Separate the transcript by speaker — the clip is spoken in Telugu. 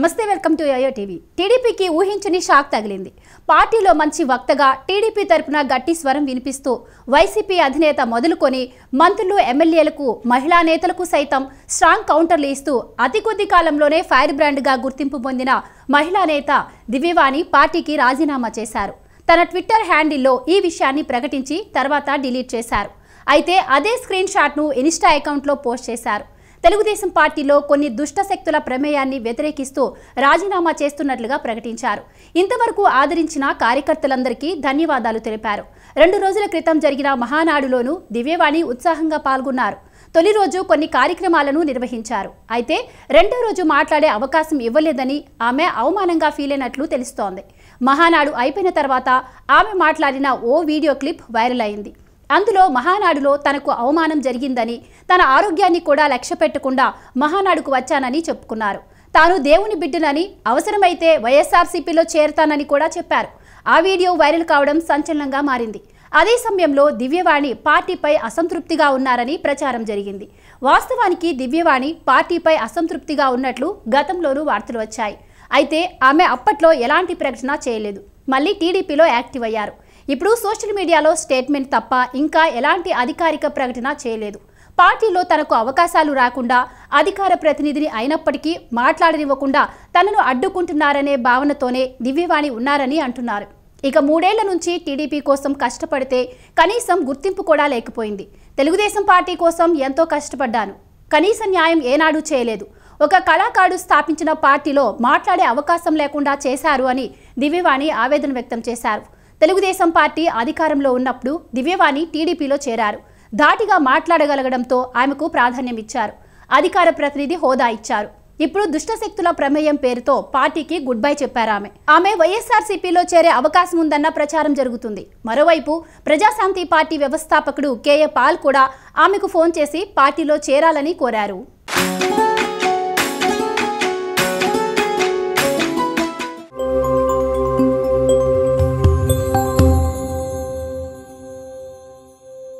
Speaker 1: నమస్తే వెల్కమ్ టు అయో టీవీ టీడీపీకి ఊహించని షాక్ తగిలింది పార్టీలో మంచి వక్తగా టీడీపీ తరపున గట్టి స్వరం వినిపిస్తూ వైసీపీ అధినేత మొదలుకొని మంత్రులు ఎమ్మెల్యేలకు మహిళా నేతలకు సైతం స్ట్రాంగ్ కౌంటర్లు ఇస్తూ అతి కొద్ది కాలంలోనే ఫైర్ బ్రాండ్గా గుర్తింపు పొందిన మహిళా నేత దివ్యవాణి పార్టీకి రాజీనామా చేశారు తన ట్విట్టర్ హ్యాండిల్లో ఈ విషయాన్ని ప్రకటించి తర్వాత డిలీట్ చేశారు అయితే అదే స్క్రీన్ షాట్ను ఇన్స్టా అకౌంట్లో పోస్ట్ చేశారు తెలుగుదేశం పార్టీలో కొన్ని దుష్ట శక్తుల ప్రమేయాన్ని వ్యతిరేకిస్తూ రాజీనామా చేస్తున్నట్లుగా ప్రకటించారు ఇంతవరకు ఆదరించిన కార్యకర్తలందరికీ ధన్యవాదాలు తెలిపారు రెండు రోజుల క్రితం జరిగిన మహానాడులోనూ దివ్యవాణి ఉత్సాహంగా పాల్గొన్నారు తొలి రోజు కొన్ని కార్యక్రమాలను నిర్వహించారు అయితే రెండో రోజు మాట్లాడే అవకాశం ఇవ్వలేదని ఆమె అవమానంగా ఫీల్ అయినట్లు తెలుస్తోంది మహానాడు అయిపోయిన తర్వాత ఆమె మాట్లాడిన ఓ వీడియో క్లిప్ వైరల్ అయింది అందులో మహానాడులో తనకు అవమానం జరిగిందని తన ఆరోగ్యాన్ని కూడా లక్ష్య పెట్టకుండా మహానాడుకు వచ్చానని చెప్పుకున్నారు తాను దేవుని బిడ్డనని అవసరమైతే వైఎస్ఆర్సీపీలో చేరతానని కూడా చెప్పారు ఆ వీడియో వైరల్ కావడం సంచలనంగా మారింది అదే సమయంలో దివ్యవాణి పార్టీపై అసంతృప్తిగా ఉన్నారని ప్రచారం జరిగింది వాస్తవానికి దివ్యవాణి పార్టీపై అసంతృప్తిగా ఉన్నట్లు గతంలోనూ వార్తలు వచ్చాయి అయితే ఆమె అప్పట్లో ఎలాంటి ప్రకటన చేయలేదు మళ్ళీ టీడీపీలో యాక్టివ్ అయ్యారు ఇప్పుడు సోషల్ మీడియాలో స్టేట్మెంట్ తప్ప ఇంకా ఎలాంటి అధికారిక ప్రకటన చేయలేదు పార్టీలో తనకు అవకాశాలు రాకుండా అధికార ప్రతినిధిని అయినప్పటికీ మాట్లాడనివ్వకుండా తనను అడ్డుకుంటున్నారనే భావనతోనే దివ్యవాణి ఉన్నారని అంటున్నారు ఇక మూడేళ్ల నుంచి టీడీపీ కోసం కష్టపడితే కనీసం గుర్తింపు కూడా లేకపోయింది తెలుగుదేశం పార్టీ కోసం ఎంతో కష్టపడ్డాను కనీస న్యాయం ఏనాడు చేయలేదు ఒక కళాకారుడు స్థాపించిన పార్టీలో మాట్లాడే అవకాశం లేకుండా చేశారు అని దివ్యవాణి ఆవేదన వ్యక్తం చేశారు తెలుగుదేశం పార్టీ అధికారంలో ఉన్నప్పుడు దివ్యవాణి టీడీపీలో చేరారు దాటిగా మాట్లాడగలగడంతో ఆమెకు ప్రాధాన్యం ఇచ్చారు అధికార ప్రతినిధి హోదా ఇచ్చారు ఇప్పుడు దుష్టశక్తుల ప్రమేయం పేరుతో పార్టీకి గుడ్ బై చెప్పారు ఆమె ఆమె వైఎస్ఆర్సీపీలో చేరే అవకాశం ఉందన్న ప్రచారం జరుగుతుంది మరోవైపు ప్రజాశాంతి పార్టీ వ్యవస్థాపకుడు కేఏ పాల్ కూడా ఆమెకు ఫోన్ చేసి పార్టీలో చేరాలని కోరారు